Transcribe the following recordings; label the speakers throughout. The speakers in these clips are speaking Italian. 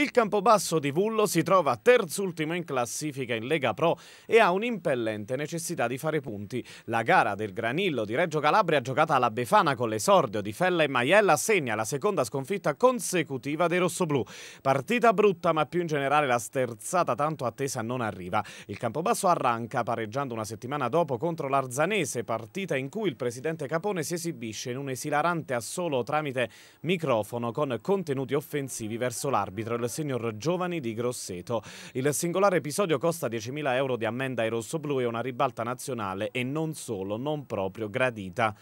Speaker 1: Il Campobasso di Vullo si trova terzultimo in classifica in Lega Pro e ha un'impellente necessità di fare punti. La gara del Granillo di Reggio Calabria giocata alla Befana con l'esordio di Fella e Maiella segna la seconda sconfitta consecutiva dei rossoblù. Partita brutta ma più in generale la sterzata tanto attesa non arriva. Il Campobasso arranca pareggiando una settimana dopo contro l'Arzanese, partita in cui il presidente Capone si esibisce in un esilarante assolo tramite microfono con contenuti offensivi verso l'arbitro e le senior giovani di Grosseto. Il singolare episodio costa 10.000 euro di ammenda ai rossoblù e una ribalta nazionale e non solo, non proprio gradita.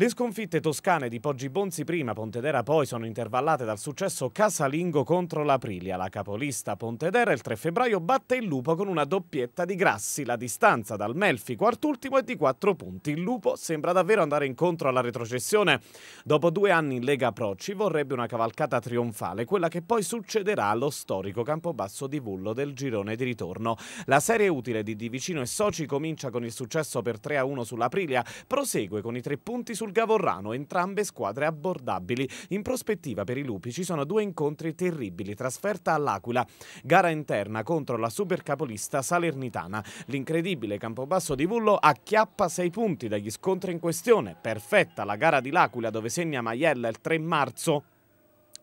Speaker 1: Le sconfitte toscane di Poggi Bonzi prima, Pontedera poi sono intervallate dal successo casalingo contro l'Aprilia. La capolista Pontedera il 3 febbraio batte il Lupo con una doppietta di Grassi. La distanza dal Melfi quart'ultimo è di 4 punti. Il Lupo sembra davvero andare incontro alla retrocessione. Dopo due anni in Lega Pro ci vorrebbe una cavalcata trionfale, quella che poi succederà allo storico Campobasso di Vullo del girone di ritorno. La serie utile di Divicino e Soci comincia con il successo per 3-1 sull'Aprilia, prosegue con i tre punti sul sul Gavorrano, entrambe squadre abbordabili. In prospettiva per i lupi ci sono due incontri terribili, trasferta all'Aquila, gara interna contro la supercapolista salernitana. L'incredibile Campobasso di Vullo acchiappa sei punti dagli scontri in questione, perfetta la gara di L'Aquila dove segna Maiella il 3 marzo.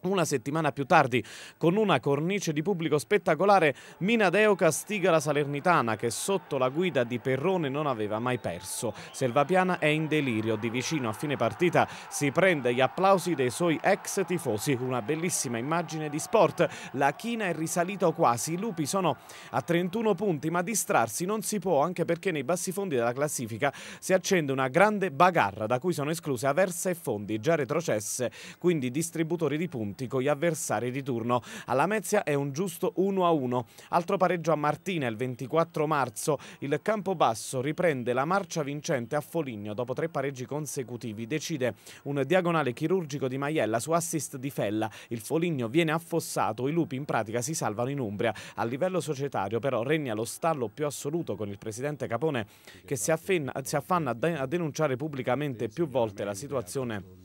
Speaker 1: Una settimana più tardi, con una cornice di pubblico spettacolare, Mina Deo castiga la Salernitana che sotto la guida di Perrone non aveva mai perso. Selvapiana è in delirio, di vicino a fine partita si prende gli applausi dei suoi ex tifosi. Una bellissima immagine di sport, la china è risalita quasi, i lupi sono a 31 punti ma distrarsi non si può anche perché nei bassi fondi della classifica si accende una grande bagarra da cui sono escluse Aversa e Fondi, già retrocesse, quindi distributori di punti punti con gli avversari di turno. Alla Mezia è un giusto 1-1. Altro pareggio a Martina il 24 marzo. Il Campobasso riprende la marcia vincente a Foligno dopo tre pareggi consecutivi. Decide un diagonale chirurgico di Maiella su assist di Fella. Il Foligno viene affossato, i lupi in pratica si salvano in Umbria. A livello societario però regna lo stallo più assoluto con il presidente Capone che si, affanna a denunciare pubblicamente più volte la situazione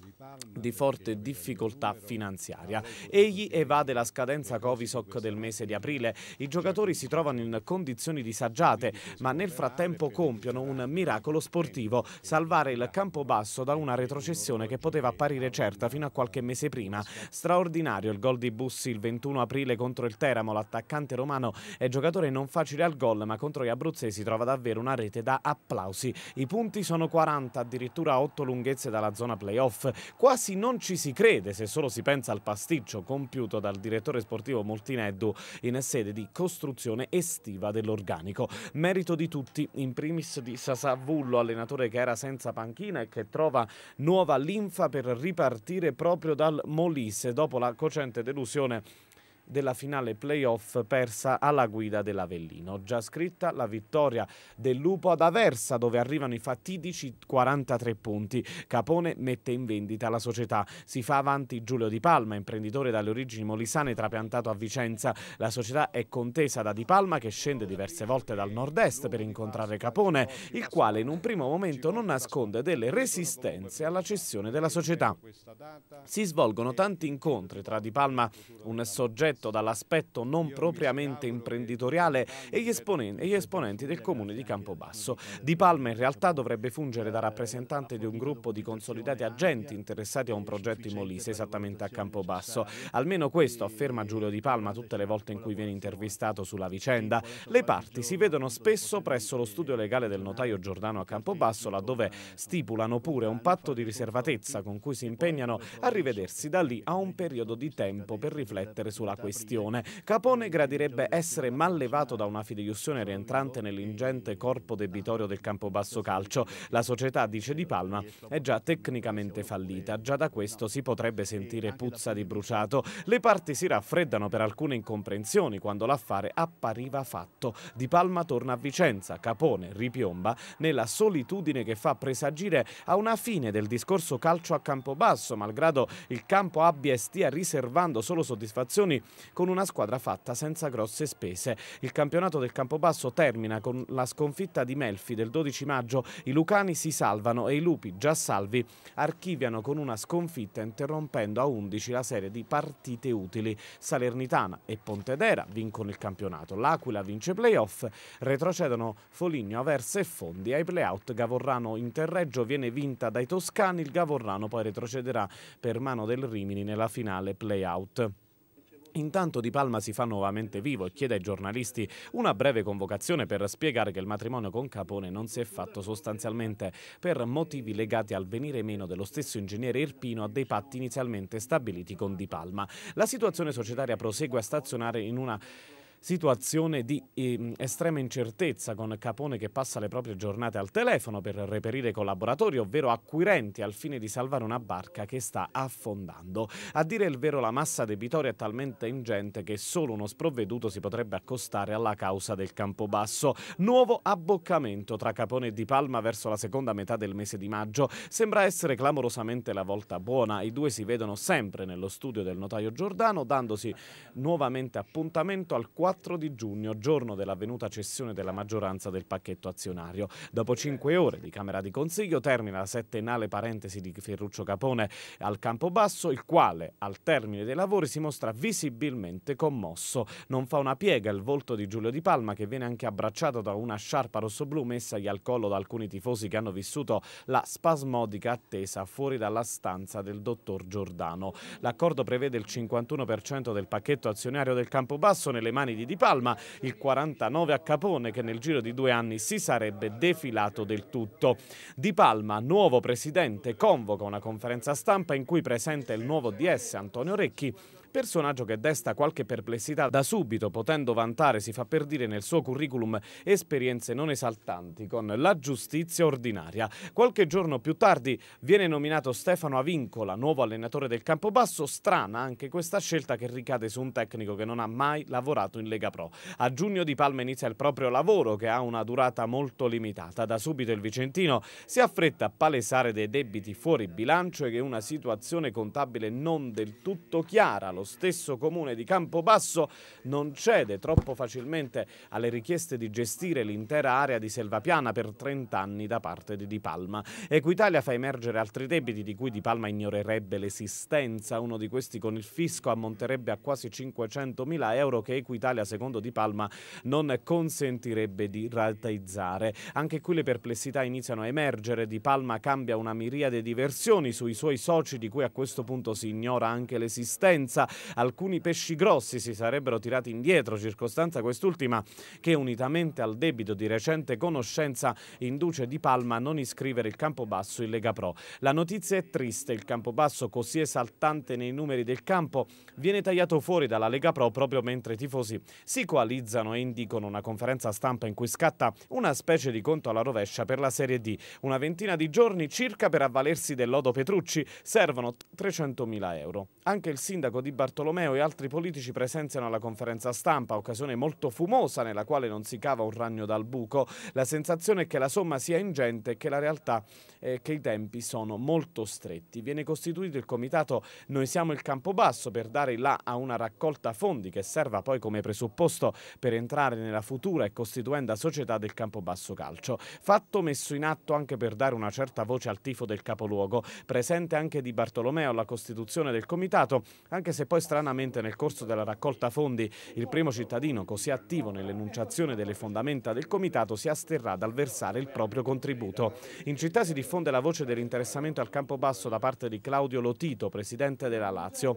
Speaker 1: di forte difficoltà finanziaria. Egli evade la scadenza Covisoc del mese di aprile. I giocatori si trovano in condizioni disagiate, ma nel frattempo compiono un miracolo sportivo, salvare il campo basso da una retrocessione che poteva apparire certa fino a qualche mese prima. Straordinario il gol di Bussi il 21 aprile contro il Teramo, l'attaccante romano è giocatore non facile al gol, ma contro gli abruzzesi trova davvero una rete da applausi. I punti sono 40, addirittura 8 lunghezze dalla zona playoff. Quasi non ci si crede se solo si pensa al pasticcio compiuto dal direttore sportivo Moltineddu in sede di costruzione estiva dell'organico. Merito di tutti, in primis di Sasavullo, allenatore che era senza panchina e che trova nuova linfa per ripartire proprio dal Molise dopo la cocente delusione della finale playoff persa alla guida dell'Avellino. Già scritta la vittoria del Lupo ad Aversa dove arrivano i fatidici 43 punti. Capone mette in vendita la società. Si fa avanti Giulio Di Palma, imprenditore dalle origini molisane trapiantato a Vicenza. La società è contesa da Di Palma che scende diverse volte dal nord-est per incontrare Capone, il quale in un primo momento non nasconde delle resistenze alla cessione della società. Si svolgono tanti incontri tra Di Palma, un soggetto affetto dall'aspetto non propriamente imprenditoriale e gli, esponenti, e gli esponenti del comune di Campobasso. Di Palma in realtà dovrebbe fungere da rappresentante di un gruppo di consolidati agenti interessati a un progetto in Molise, esattamente a Campobasso. Almeno questo afferma Giulio Di Palma tutte le volte in cui viene intervistato sulla vicenda. Le parti si vedono spesso presso lo studio legale del notaio Giordano a Campobasso, laddove stipulano pure un patto di riservatezza con cui si impegnano a rivedersi da lì a un periodo di tempo per riflettere sulla questione questione. Capone gradirebbe essere mallevato da una fideiussione rientrante nell'ingente corpo debitorio del Campobasso Calcio. La società, dice Di Palma, è già tecnicamente fallita. Già da questo si potrebbe sentire puzza di bruciato. Le parti si raffreddano per alcune incomprensioni quando l'affare appariva fatto. Di Palma torna a Vicenza, Capone ripiomba nella solitudine che fa presagire a una fine del discorso calcio a Campobasso, malgrado il campo abbia e stia riservando solo soddisfazioni con una squadra fatta senza grosse spese. Il campionato del Campobasso termina con la sconfitta di Melfi del 12 maggio. I Lucani si salvano e i Lupi, già salvi, archiviano con una sconfitta interrompendo a 11 la serie di partite utili. Salernitana e Pontedera vincono il campionato. L'Aquila vince playoff, retrocedono Foligno, Aversa e Fondi. Ai playout Gavorrano in terreggio viene vinta dai toscani, il Gavorrano poi retrocederà per mano del Rimini nella finale playout. Intanto Di Palma si fa nuovamente vivo e chiede ai giornalisti una breve convocazione per spiegare che il matrimonio con Capone non si è fatto sostanzialmente per motivi legati al venire meno dello stesso ingegnere Irpino a dei patti inizialmente stabiliti con Di Palma. La situazione societaria prosegue a stazionare in una situazione di eh, estrema incertezza con Capone che passa le proprie giornate al telefono per reperire collaboratori, ovvero acquirenti, al fine di salvare una barca che sta affondando. A dire il vero la massa debitoria è talmente ingente che solo uno sprovveduto si potrebbe accostare alla causa del Campobasso. Nuovo abboccamento tra Capone e Di Palma verso la seconda metà del mese di maggio. Sembra essere clamorosamente la volta buona. I due si vedono sempre nello studio del notaio Giordano, dandosi nuovamente appuntamento al 4 4 di giugno, giorno dell'avvenuta cessione della maggioranza del pacchetto azionario. Dopo cinque ore di Camera di Consiglio termina la settennale parentesi di Ferruccio Capone al Campobasso, il quale al termine dei lavori si mostra visibilmente commosso. Non fa una piega il volto di Giulio Di Palma che viene anche abbracciato da una sciarpa rossoblu messagli al collo da alcuni tifosi che hanno vissuto la spasmodica attesa fuori dalla stanza del dottor Giordano. L'accordo prevede il 51% del pacchetto azionario del Campobasso nelle mani di di Di Palma, il 49 a Capone che nel giro di due anni si sarebbe defilato del tutto. Di Palma, nuovo presidente, convoca una conferenza stampa in cui presenta il nuovo DS Antonio Recchi personaggio che desta qualche perplessità da subito, potendo vantare, si fa per dire, nel suo curriculum esperienze non esaltanti con la giustizia ordinaria. Qualche giorno più tardi viene nominato Stefano Avincola, nuovo allenatore del Campobasso, strana anche questa scelta che ricade su un tecnico che non ha mai lavorato in Lega Pro. A giugno Di Palma inizia il proprio lavoro che ha una durata molto limitata. Da subito il Vicentino si affretta a palesare dei debiti fuori bilancio e che una situazione contabile non del tutto chiara lo lo stesso comune di Campobasso non cede troppo facilmente alle richieste di gestire l'intera area di Selvapiana per 30 anni da parte di Di Palma. Equitalia fa emergere altri debiti di cui Di Palma ignorerebbe l'esistenza. Uno di questi con il fisco ammonterebbe a quasi 500.000 euro che Equitalia, secondo Di Palma, non consentirebbe di rateizzare. Anche qui le perplessità iniziano a emergere. Di Palma cambia una miriade di versioni sui suoi soci di cui a questo punto si ignora anche l'esistenza alcuni pesci grossi si sarebbero tirati indietro, circostanza quest'ultima che unitamente al debito di recente conoscenza induce Di Palma a non iscrivere il Campobasso in Lega Pro. La notizia è triste, il Campobasso così esaltante nei numeri del campo viene tagliato fuori dalla Lega Pro proprio mentre i tifosi si coalizzano e indicano una conferenza stampa in cui scatta una specie di conto alla rovescia per la Serie D. Una ventina di giorni circa per avvalersi del lodo Petrucci servono 300.000 euro. Anche il sindaco di Bartolomeo e altri politici presenziano alla conferenza stampa, occasione molto fumosa nella quale non si cava un ragno dal buco. La sensazione è che la somma sia ingente e che la realtà eh, che i tempi sono molto stretti. Viene costituito il comitato Noi siamo il campo basso per dare là a una raccolta fondi che serva poi come presupposto per entrare nella futura e costituenda società del campo basso Calcio. Fatto messo in atto anche per dare una certa voce al tifo del capoluogo, presente anche di Bartolomeo alla costituzione del comitato, anche se poi stranamente nel corso della raccolta fondi il primo cittadino così attivo nell'enunciazione delle fondamenta del comitato si asterrà dal versare il proprio contributo. In città si diffonde diffonde la voce dell'interessamento al campo basso da parte di Claudio Lotito, presidente della Lazio.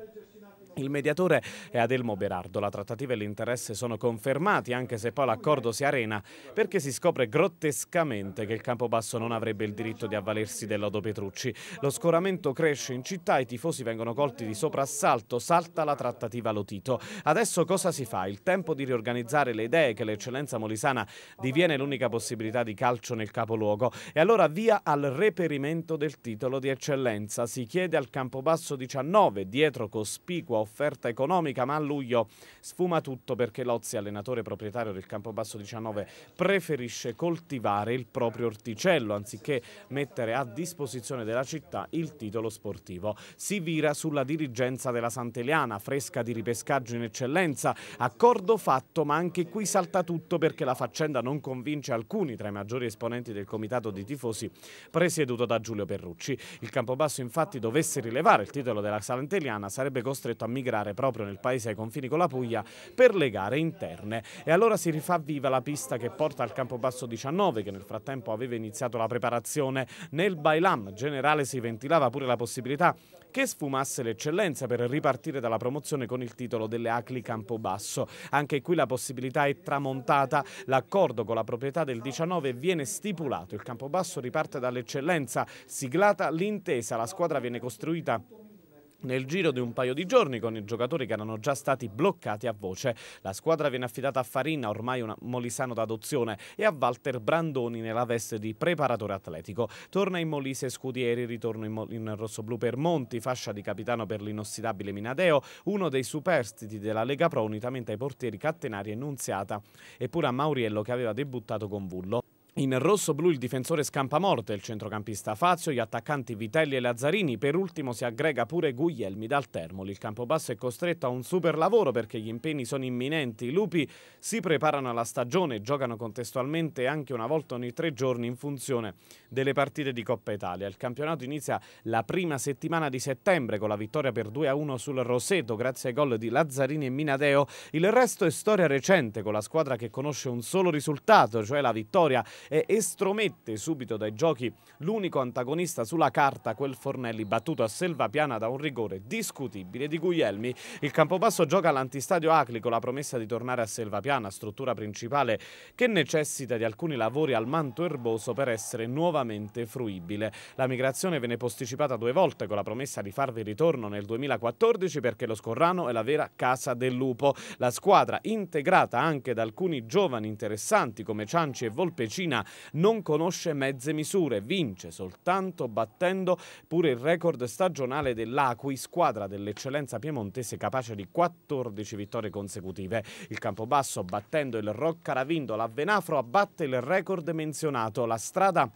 Speaker 1: Il mediatore è Adelmo Berardo, la trattativa e l'interesse sono confermati anche se poi l'accordo si arena perché si scopre grottescamente che il Campobasso non avrebbe il diritto di avvalersi dell'Odo Petrucci. Lo scoramento cresce in città, i tifosi vengono colti di soprassalto, salta la trattativa Lotito. Adesso cosa si fa? Il tempo di riorganizzare le idee che l'eccellenza molisana diviene l'unica possibilità di calcio nel capoluogo e allora via al reperimento del titolo di eccellenza. Si chiede al Campobasso 19 dietro cospicuo offerta economica, ma a luglio sfuma tutto perché Lozzi, allenatore proprietario del Campobasso 19, preferisce coltivare il proprio orticello anziché mettere a disposizione della città il titolo sportivo. Si vira sulla dirigenza della Sant'Eliana, fresca di ripescaggio in eccellenza, accordo fatto ma anche qui salta tutto perché la faccenda non convince alcuni tra i maggiori esponenti del comitato di tifosi presieduto da Giulio Perrucci. Il Campobasso infatti dovesse rilevare il titolo della Sant'Eliana sarebbe costretto a migrare proprio nel paese ai confini con la Puglia per le gare interne. E allora si rifà viva la pista che porta al Campobasso 19 che nel frattempo aveva iniziato la preparazione. Nel Bailam generale si ventilava pure la possibilità che sfumasse l'eccellenza per ripartire dalla promozione con il titolo delle Acli Campobasso. Anche qui la possibilità è tramontata, l'accordo con la proprietà del 19 viene stipulato, il Campobasso riparte dall'eccellenza, siglata l'intesa, la squadra viene costruita nel giro di un paio di giorni con i giocatori che erano già stati bloccati a voce. La squadra viene affidata a Farina, ormai un molisano d'adozione, e a Walter Brandoni nella veste di preparatore atletico. Torna in Molise Scudieri, ritorno in, in rossoblù per Monti, fascia di capitano per l'inossidabile Minadeo, uno dei superstiti della Lega Pro unitamente ai portieri Cattenari e Nunziata, e pure a Mauriello che aveva debuttato con Vullo. In rosso-blu il difensore scampa morte, il centrocampista Fazio, gli attaccanti Vitelli e Lazzarini, per ultimo si aggrega pure Guglielmi dal Termoli. Il Campobasso è costretto a un super lavoro perché gli impegni sono imminenti, i lupi si preparano alla stagione e giocano contestualmente anche una volta ogni tre giorni in funzione delle partite di Coppa Italia. Il campionato inizia la prima settimana di settembre con la vittoria per 2-1 sul Roseto grazie ai gol di Lazzarini e Minadeo. Il resto è storia recente con la squadra che conosce un solo risultato, cioè la vittoria e estromette subito dai giochi l'unico antagonista sulla carta, quel Fornelli battuto a Selvapiana da un rigore discutibile di Guglielmi. Il Campobasso gioca all'antistadio Acli con la promessa di tornare a Selvapiana, struttura principale che necessita di alcuni lavori al manto erboso per essere nuovamente fruibile. La migrazione venne posticipata due volte con la promessa di farvi ritorno nel 2014 perché lo Scorrano è la vera casa del lupo. La squadra, integrata anche da alcuni giovani interessanti come Cianci e Volpecina, Cina non conosce mezze misure, vince soltanto battendo pure il record stagionale dell'Acqui, squadra dell'eccellenza piemontese capace di 14 vittorie consecutive. Il Campobasso battendo il Roccaravindo, la Venafro abbatte il record menzionato, la strada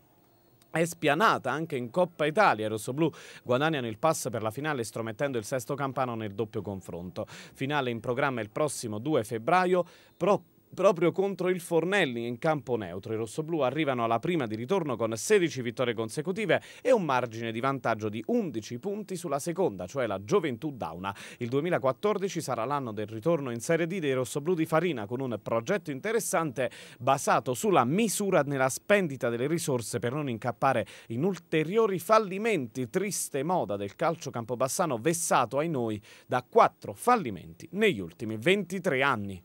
Speaker 1: è spianata anche in Coppa Italia. I rossoblù guadagnano il pass per la finale stromettendo il sesto campano nel doppio confronto. Finale in programma il prossimo 2 febbraio. Pro Proprio contro il Fornelli in campo neutro, i rossoblù arrivano alla prima di ritorno con 16 vittorie consecutive e un margine di vantaggio di 11 punti sulla seconda, cioè la Gioventù Dauna. Il 2014 sarà l'anno del ritorno in Serie D dei rossoblù di Farina con un progetto interessante basato sulla misura nella spendita delle risorse per non incappare in ulteriori fallimenti. Triste moda del calcio campobassano vessato ai noi da quattro fallimenti negli ultimi 23 anni.